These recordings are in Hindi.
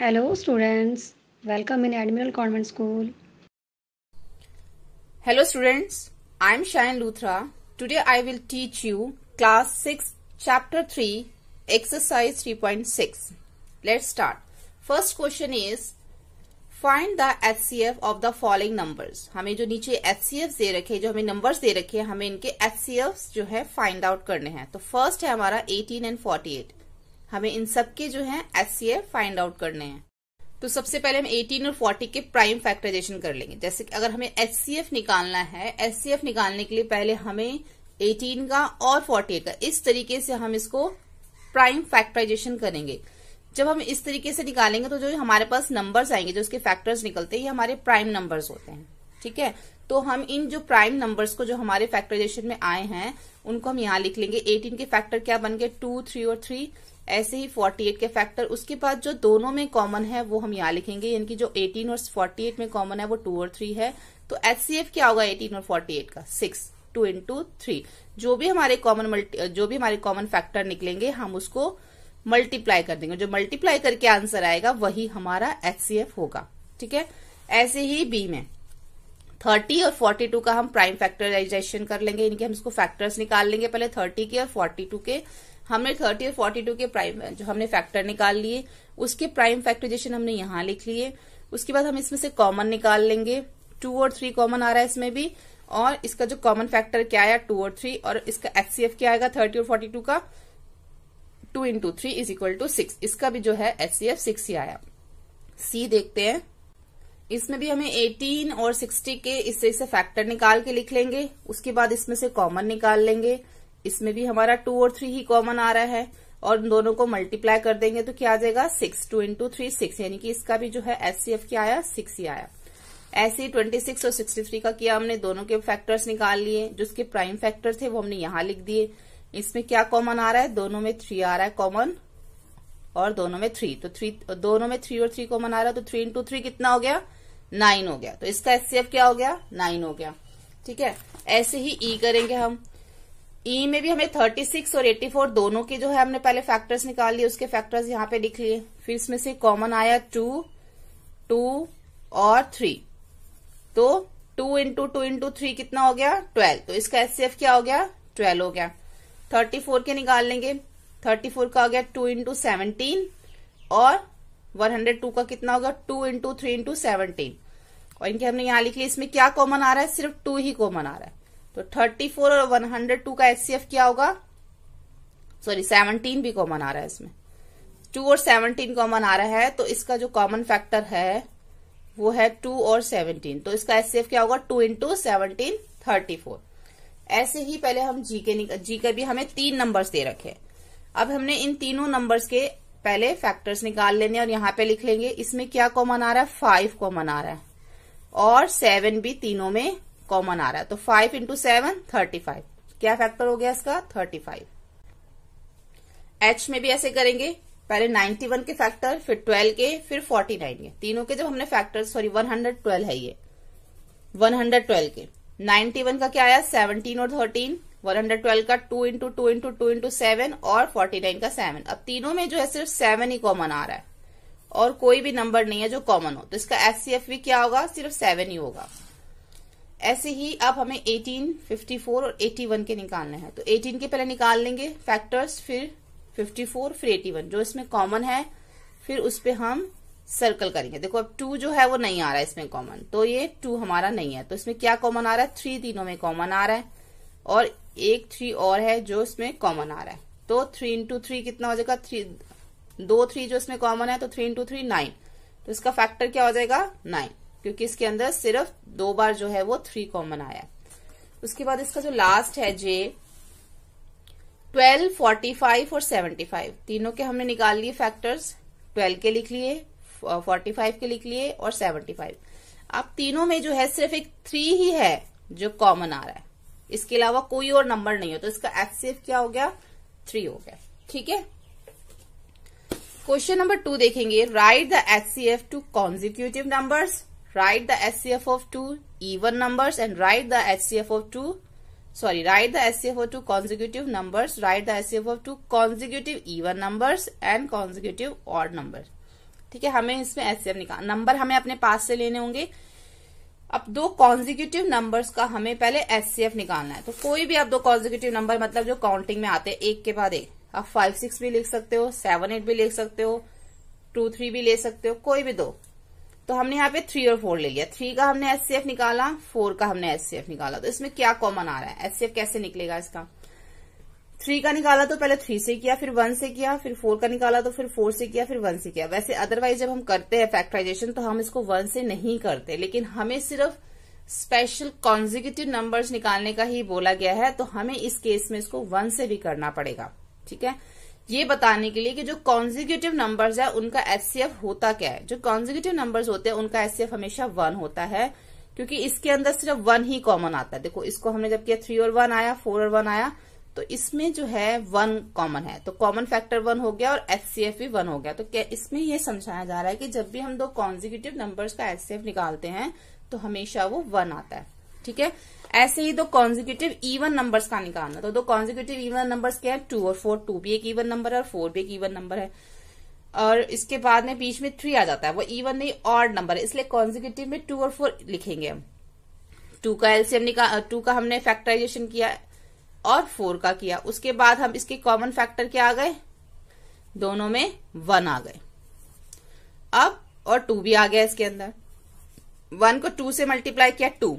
hello students welcome in admiral convent school hello students I am Shine Luthra today I will teach you class six chapter three exercise three point six let start first question is find the H C F of the following number हमें जो नीचे एच सी एफ दे रखे जो हमें नंबर दे रखे हैं हमें इनके एच सी एफ जो है फाइंड आउट करने हैं तो फर्स्ट है हमारा एटीन एंड फोर्टी एट हमें इन सब के जो है एफ फाइंड आउट करने हैं तो सबसे पहले हम 18 और 40 के प्राइम फैक्टराइजेशन कर लेंगे जैसे कि अगर हमें एफ निकालना है एफ निकालने के लिए पहले हमें 18 का और 48 का इस तरीके से हम इसको प्राइम फैक्टराइजेशन करेंगे जब हम इस तरीके से निकालेंगे तो जो हमारे पास नंबर्स आएंगे जो उसके फैक्टर्स निकलते हैं ये हमारे प्राइम नंबर्स होते हैं ठीक है तो हम इन जो प्राइम नंबर्स को जो हमारे फैक्टराइजेशन में आए हैं उनको हम यहाँ लिख लेंगे 18 के फैक्टर क्या बन गए टू थ्री और थ्री ऐसे ही 48 के फैक्टर उसके बाद जो दोनों में कॉमन है वो हम यहाँ लिखेंगे यानी कि जो 18 और 48 में कॉमन है वो टू और थ्री है तो एच क्या होगा 18 और 48 का सिक्स टू इंटू थ्री जो भी हमारे कॉमन मल्टी जो भी हमारे कॉमन फैक्टर निकलेंगे हम उसको मल्टीप्लाई कर देंगे जो मल्टीप्लाई करके आंसर आएगा वही हमारा एच होगा ठीक है ऐसे ही बी में थर्टी और फोर्टी टू का हम प्राइम फैक्टराइजेशन कर लेंगे इनके हम इसको फैक्टर्स निकाल लेंगे पहले थर्टी के और फोर्टी टू के हमने थर्टी और फोर्टी टू के प्राइम जो हमने फैक्टर निकाल लिए उसके प्राइम फैक्टराइजेशन हमने यहाँ लिख लिए उसके बाद हम इसमें से कॉमन निकाल लेंगे टू और थ्री कॉमन आ रहा है इसमें भी और इसका जो कॉमन फैक्टर क्या आया टू और थ्री और इसका एचसीएफ क्या आएगा थर्टी और फोर्टी टू का two into three is equal to six इसका भी जो है सी एफ सिक्स ही आया सी देखते हैं इसमें भी हमें एटीन और सिक्सटी के इससे इसे फैक्टर निकाल के लिख लेंगे उसके बाद इसमें से कॉमन निकाल लेंगे इसमें भी हमारा टू और थ्री ही कॉमन आ रहा है और दोनों को मल्टीप्लाई कर देंगे तो क्या आ जाएगा six two into three six यानी कि इसका भी जो है एस सी एफ क्या आया सिक्स ही आया ऐसे ही ट्वेंटी सिक्स और सिक्सटी थ्री का किया हमने दोनों के फैक्टर्स निकाल लिए जो उसके प्राइम फैक्टर थे वो हमने यहां लिख दिए इसमें क्या कॉमन आ रहा है दोनों में थ्री आ रहा है कॉमन और दोनों में थ्री तो थ्री दोनों में थ्री और थ्री कॉमन आ रहा है तो थ्री इंटू थ्री कितना हो गया नाइन हो गया तो इसका एस क्या हो गया नाइन हो गया ठीक है ऐसे ही ई e करेंगे हम ई e में भी हमें 36 और 84 दोनों के जो है हमने पहले फैक्टर्स निकाल लिए उसके फैक्टर्स यहाँ पे लिख लिए फिर इसमें से कॉमन आया टू टू और थ्री तो two into two into three कितना हो गया ट्वेल्व तो इसका एचसीएफ क्या हो गया ट्वेल्व हो गया थर्टी फोर के निकाल लेंगे थर्टी फोर का हो गया टू इंटू सेवनटीन और वन हंड्रेड टू का कितना होगा two into three into seventeen और इनके हमने यहां लिख लिया इसमें क्या कॉमन आ रहा है सिर्फ टू ही कॉमन आ रहा है तो 34 और 102 का एचसीएफ क्या होगा सॉरी 17 भी कॉमन आ रहा है इसमें टू और 17 कॉमन आ रहा है तो इसका जो कॉमन फैक्टर है वो है टू और 17 तो इसका एचसीएफ क्या होगा टू इंटू सेवनटीन थर्टी ऐसे ही पहले हम जी के जी के भी हमें तीन नंबर्स दे रखे अब हमने इन तीनों नंबर्स के पहले फैक्टर्स निकाल लेने और यहां पे लिख लेंगे इसमें क्या कॉमन आ रहा है फाइव कॉमन आ रहा है और सेवन भी तीनों में कॉमन आ रहा है तो five into seven thirty five क्या फैक्टर हो गया इसका थर्टी फाइव एच में भी ऐसे करेंगे पहले 91 के फैक्टर फिर 12 के फिर 49 के तीनों के जब हमने फैक्टर सॉरी 112 है ये 112 के 91 का क्या आया 17 और 13 112 का 2 into two into two into seven और 49 का 7 अब तीनों में जो है सिर्फ 7 ही कॉमन आ रहा है और कोई भी नंबर नहीं है जो कॉमन हो तो इसका एफ भी क्या होगा सिर्फ 7 ही होगा ऐसे ही अब हमें 18, 54 और 81 के निकालने हैं तो 18 के पहले निकाल लेंगे फैक्टर्स फिर 54 फिर 81 जो इसमें कॉमन है फिर उस पर हम सर्कल करेंगे देखो अब टू जो है वो नहीं आ रहा है इसमें कॉमन तो ये टू हमारा नहीं है तो इसमें क्या कॉमन आ रहा है थ्री तीनों में कॉमन आ रहा है और एक थ्री और है जो इसमें कॉमन आ रहा है तो थ्री इंटू थ्री कितना हो जाएगा थ्री दो थ्री जो इसमें कॉमन है तो थ्री इंटू थ्री नाइन तो इसका फैक्टर क्या हो जाएगा नाइन क्योंकि इसके अंदर सिर्फ दो बार जो है वो थ्री कॉमन आया उसके बाद इसका जो लास्ट है जे ट्वेल्व फोर्टी फाइव और सेवेंटी फाइव तीनों के हमने निकाल लिए फैक्टर्स ट्वेल्व के लिख लिए फोर्टी फाइव के लिख लिए और सेवेंटी फाइव अब तीनों में जो है सिर्फ एक थ्री ही है जो कॉमन आ रहा है इसके अलावा कोई और नंबर नहीं हो तो इसका एचसीएफ क्या हो गया थ्री हो गया ठीक है क्वेश्चन नंबर टू देखेंगे write the HCF two consecutive numbers write the HCF of two even numbers and write the HCF of two sorry write the HCF of two consecutive numbers write the HCF of two consecutive even numbers and consecutive odd numbers ठीक है हमें इसमें एचसीएफ निकाल नंबर हमें अपने पास से लेने होंगे अब दो कॉन्जिक्यूटिव नंबर्स का हमें पहले एचसीएफ निकालना है तो कोई भी आप दो कॉन्जिक्यूटिव नंबर मतलब जो काउंटिंग में आते हैं एक के बाद एक आप फाइव सिक्स भी लिख सकते हो सेवन एट भी लिख सकते हो टू थ्री भी ले सकते हो कोई भी दो तो हमने यहाँ पे थ्री और फोर ले लिया थ्री का हमने एस निकाला फोर का हमने एस निकाला तो इसमें क्या कॉमन आ रहा है एस कैसे निकलेगा इसका थ्री का निकाला तो पहले थ्री से किया फिर वन से किया फिर फोर का निकाला तो फिर फोर से किया फिर वन से किया वैसे अदरवाइज जब हम करते हैं फैक्टराइजेशन तो हम इसको वन से नहीं करते लेकिन हमें सिर्फ स्पेशल कॉन्जिक्यूटिव नंबर्स निकालने का ही बोला गया है तो हमें इस केस में इसको वन से भी करना पड़ेगा ठीक है ये बताने के लिए कि जो कॉन्जिक्यूटिव नंबर्स है उनका एस होता क्या है जो कॉन्जिक्यूटिव नंबर्स होते हैं उनका एस हमेशा वन होता है क्योंकि इसके अंदर सिर्फ वन ही कॉमन आता है देखो इसको हमने जब किया थ्री और वन आया फोर और वन आया तो इसमें जो है वन कॉमन है तो कॉमन फैक्टर वन हो गया और एचसीएफ भी वन हो गया तो क्या इसमें यह समझाया जा रहा है कि जब भी हम दो कॉन्जिक्यूटिव नंबर्स का एस निकालते हैं तो हमेशा वो वन आता है ठीक है ऐसे ही दो कॉन्जिक्यूटिव इवन नंबर्स का निकालना तो दो कॉन्जिक्यूटिव इवन नंबर्स क्या है टू और फोर टू भी एक इवन नंबर है और फोर भी एक इवन नंबर है और इसके बाद में बीच में थ्री आ जाता है वो इवन नहीं और नंबर है इसलिए कॉन्जिक्यूटिव में टू और फोर लिखेंगे हम टू का एलसीएम टू का हमने फैक्टराइजेशन किया और फोर का किया उसके बाद हम इसके कॉमन फैक्टर क्या आ गए दोनों में वन आ गए अब और टू भी आ गया इसके अंदर वन को टू से मल्टीप्लाई किया टू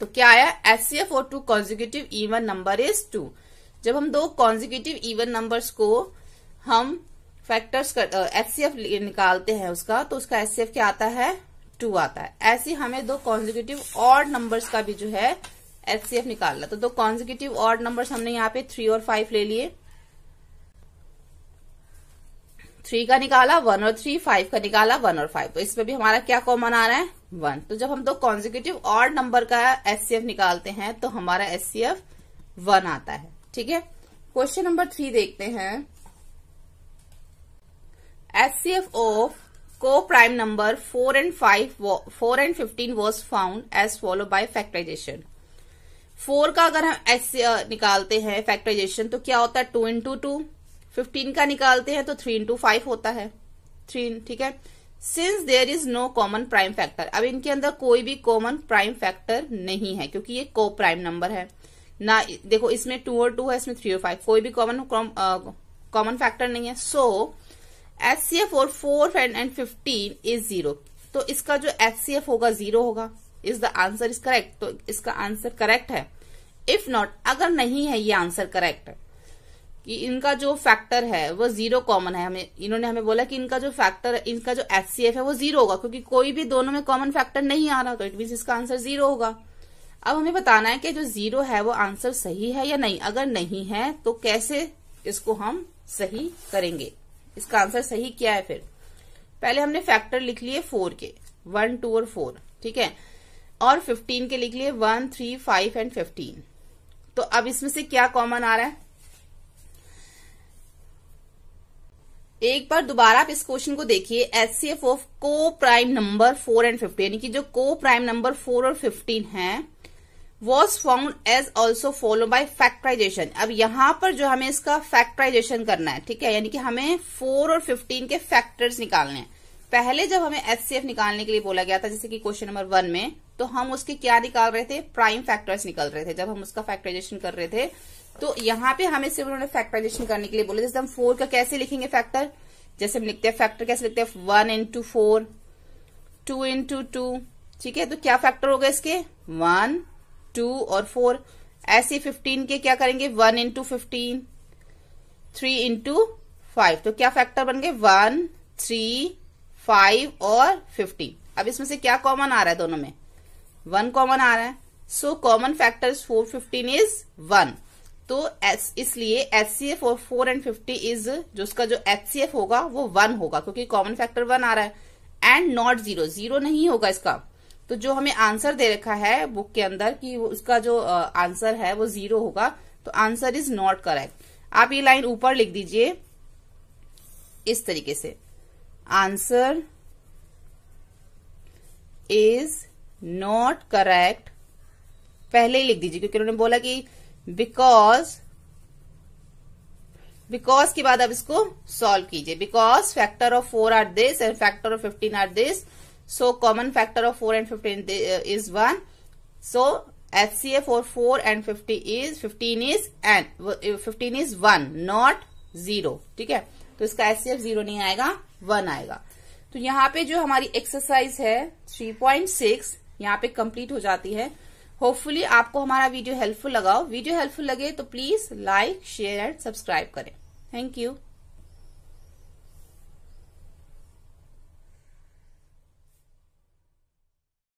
तो क्या आया एस सी एफ और two consecutive even number is two जब हम दो कॉन्जिक्यूटिव इवन नंबर्स को हम फैक्टर्स एस सी एफ निकालते हैं उसका तो उसका एस सी एफ क्या आता है टू आता है ऐसे हमें दो कॉन्जिक्यूटिव ऑड नंबर्स का भी जो है एस सी एफ निकालना तो दो कॉन्जिक्यूटिव ऑड नंबर्स हमने यहाँ पे थ्री और फाइव ले लिए थ्री का निकाला वन और थ्री फाइव का निकाला वन और फाइव तो इसमें भी हमारा क्या कॉमन आ रहा है वन तो जब हम दो कॉन्जिक्यूटिव और नंबर का एस निकालते हैं तो हमारा एस सी वन आता है ठीक है क्वेश्चन नंबर थ्री देखते हैं S C F of coprime number four and five four and fifteen was found as follow by factorization four का अगर हम एस निकालते हैं फैक्टराइजेशन तो क्या होता है टू इंटू टू फिफ्टीन का निकालते हैं तो थ्री इंटू फाइव होता है थ्री ठीक है since there is no common prime factor अब इनके अंदर कोई भी कॉमन प्राइम फैक्टर नहीं है क्योंकि ये को प्राइम नंबर है ना देखो इसमें टू और टू है इसमें थ्री और फाइव कोई भी कॉमन कॉमन फैक्टर नहीं है सो एच सी एफ और four and and fifteen is zero तो इसका जो एच सी एफ होगा जीरो होगा is the answer is correct तो इसका आंसर करेक्ट है इफ नॉट अगर नहीं है ये आंसर करेक्ट है कि इनका जो फैक्टर है वो जीरो कॉमन है हमें इन्होंने हमें बोला कि इनका जो फैक्टर इनका जो एच है वो जीरो होगा क्योंकि कोई भी दोनों में कॉमन फैक्टर नहीं आ रहा तो इट मीन इसका आंसर जीरो होगा अब हमें बताना है कि जो जीरो है वो आंसर सही है या नहीं अगर नहीं है तो कैसे इसको हम सही करेंगे इसका आंसर सही क्या है फिर पहले हमने फैक्टर लिख लिए फोर के वन टू और फोर ठीक है और फिफ्टीन के लिख लिए one three five and fifteen तो अब इसमें से क्या कॉमन आ रहा है एक बार दोबारा आप इस क्वेश्चन को देखिए S C F of coprime number four and fifteen यानी कि जो को प्राइम नंबर फोर और फिफ्टीन है was found as also follow by factorization अब यहां पर जो हमें इसका फैक्ट्राइजेशन करना है ठीक है यानी कि हमें फोर और फिफ्टीन के फैक्टर्स निकालने हैं पहले जब हमें एस सी एफ निकालने के लिए बोला गया था जैसे कि क्वेश्चन नंबर वन में तो हम उसके क्या निकाल रहे थे प्राइम फैक्टर्स निकाल रहे थे जब हम उसका फैक्ट्राइजेशन कर रहे थे तो यहाँ पे हमें सिर्फ उन्होंने फैक्टराइजेशन करने के लिए बोले जैसे हम फोर का कैसे लिखेंगे फैक्टर जैसे हम लिखते हैं फैक्टर कैसे लिखते हैं one into four two into two ठीक है तो क्या फैक्टर होगा इसके वन टू और फोर ऐसे फिफ्टीन के क्या करेंगे one into fifteen three into five तो क्या फैक्टर बन गए वन थ्री फाइव और फिफ्टीन अब इसमें से क्या कॉमन आ रहा है दोनों में वन कॉमन आ रहा है so common factor four fifteen is one तो इसलिए एच सी एफ और फोर एंड फिफ्टी इज जो उसका जो एच सी एफ होगा वो वन होगा क्योंकि कॉमन फैक्टर वन आ रहा है एंड नॉट जीरो जीरो नहीं होगा इसका तो जो हमें आंसर दे रखा है बुक के अंदर कि उसका जो आंसर है वो जीरो होगा तो आंसर इज नॉट करेक्ट आप ये लाइन ऊपर लिख दीजिए इस तरीके से आंसर इज नॉट करेक्ट पहले ही लिख दीजिए क्योंकि उन्होंने बोला कि बिकॉज बिकॉज के बाद अब इसको सॉल्व कीजिए because factor of four are this and factor of fifteen are this so common factor of four and fifteen is one so H C F और four and fifty is fifteen is and fifteen is one not zero ठीक है तो इसका एच सी एफ जीरो नहीं आएगा वन आएगा तो यहाँ पे जो हमारी एक्सरसाइज है थ्री पॉइंट सिक्स यहाँ पे कंप्लीट हो जाती है होपफुली आपको हमारा वीडियो हेल्पफुल लगाओ वीडियो हेल्पफुल लगे तो please like share and subscribe करें थैंक यू